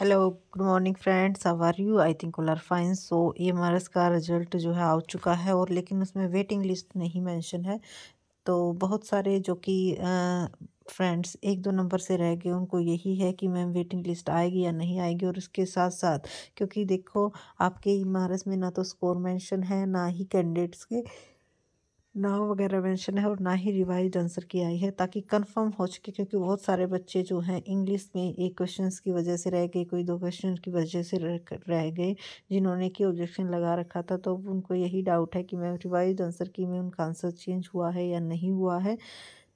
hello good morning friends how are you I think all are fine so E M का result जो है आ चुका है और लेकिन उसमें वेटिंग लिस्ट नहीं मेंशन है तो बहुत सारे जो कि फ्रेंड्स एक दो नंबर से रह गए उनको यही है कि मैम वेटिंग लिस्ट आएगी या नहीं आएगी और उसके साथ साथ क्योंकि देखो आपके एस e में ना तो स्कोर मैंशन है ना ही कैंडिडेट्स के ना वगैरह मेंशन है और ना ही रिवाइज आंसर की आई है ताकि कंफर्म हो सके क्योंकि बहुत सारे बच्चे जो हैं इंग्लिश में एक क्वेश्चन की वजह से रह गए कोई दो क्वेश्चन की वजह से रह गए जिन्होंने कि ऑब्जेक्शन लगा रखा था तो उनको यही डाउट है कि मैं रिवाइज आंसर की में उनका आंसर चेंज हुआ है या नहीं हुआ है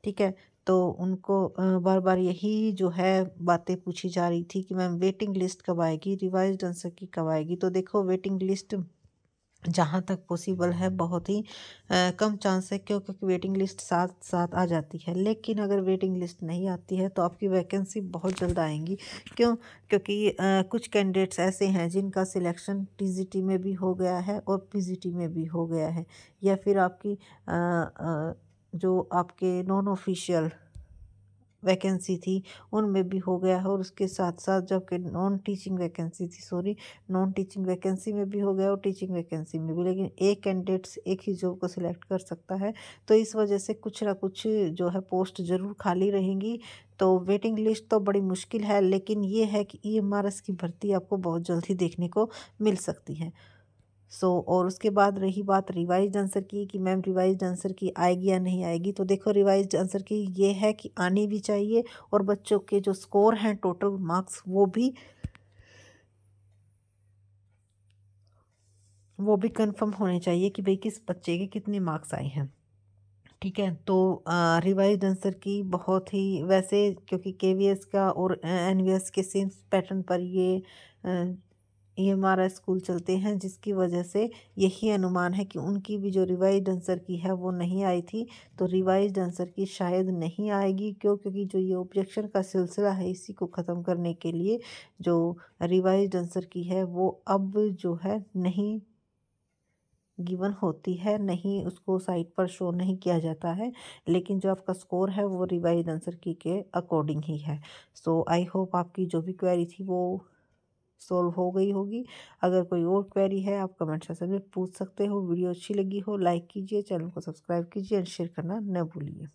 ठीक है तो उनको बार बार यही जो है बातें पूछी जा रही थी कि मैम वेटिंग लिस्ट कब आएगी रिवाइज आंसर की कब आएगी तो देखो वेटिंग लिस्ट जहाँ तक पॉसिबल है बहुत ही आ, कम चांस है क्यों क्योंकि वेटिंग लिस्ट साथ साथ आ जाती है लेकिन अगर वेटिंग लिस्ट नहीं आती है तो आपकी वैकेंसी बहुत जल्द आएंगी क्यों क्योंकि आ, कुछ कैंडिडेट्स ऐसे हैं जिनका सिलेक्शन टीजीटी में भी हो गया है और पीजीटी में भी हो गया है या फिर आपकी आ, जो आपके नॉन ऑफिशियल वैकेंसी थी उनमें भी हो गया है और उसके साथ साथ जबकि नॉन टीचिंग वैकेंसी थी सॉरी नॉन टीचिंग वैकेंसी में भी हो गया और टीचिंग वैकेंसी में भी लेकिन एक कैंडिडेट्स एक ही जॉब को सिलेक्ट कर सकता है तो इस वजह से कुछ ना कुछ जो है पोस्ट ज़रूर खाली रहेंगी तो वेटिंग लिस्ट तो बड़ी मुश्किल है लेकिन ये है कि ई e की भर्ती आपको बहुत जल्दी देखने को मिल सकती है सो so, और उसके बाद रही बात रिवाइज आंसर की कि मैम रिवाइज आंसर की आएगी या नहीं आएगी तो देखो रिवाइज आंसर की ये है कि आनी भी चाहिए और बच्चों के जो स्कोर हैं टोटल मार्क्स वो भी वो भी कंफर्म होने चाहिए कि भाई किस बच्चे के कितने मार्क्स आए हैं ठीक है तो रिवाइज आंसर की बहुत ही वैसे क्योंकि के का और एन के सेम पैटर्न पर ये आ, ये हमारा स्कूल चलते हैं जिसकी वजह से यही अनुमान है कि उनकी भी जो रिवाइज आंसर की है वो नहीं आई थी तो रिवाइज आंसर की शायद नहीं आएगी क्यों क्योंकि जो ये ऑब्जेक्शन का सिलसिला है इसी को ख़त्म करने के लिए जो रिवाइज आंसर की है वो अब जो है नहीं गिवन होती है नहीं उसको साइट पर शो नहीं किया जाता है लेकिन जो आपका स्कोर है वो रिवाइज आंसर की के अकॉर्डिंग ही है सो आई होप आपकी जो भी क्वेरी थी वो सॉल्व हो गई होगी अगर कोई और क्वेरी है आप कमेंट सेक्शन में पूछ सकते हो वीडियो अच्छी लगी हो लाइक कीजिए चैनल को सब्सक्राइब कीजिए एंड शेयर करना न भूलिए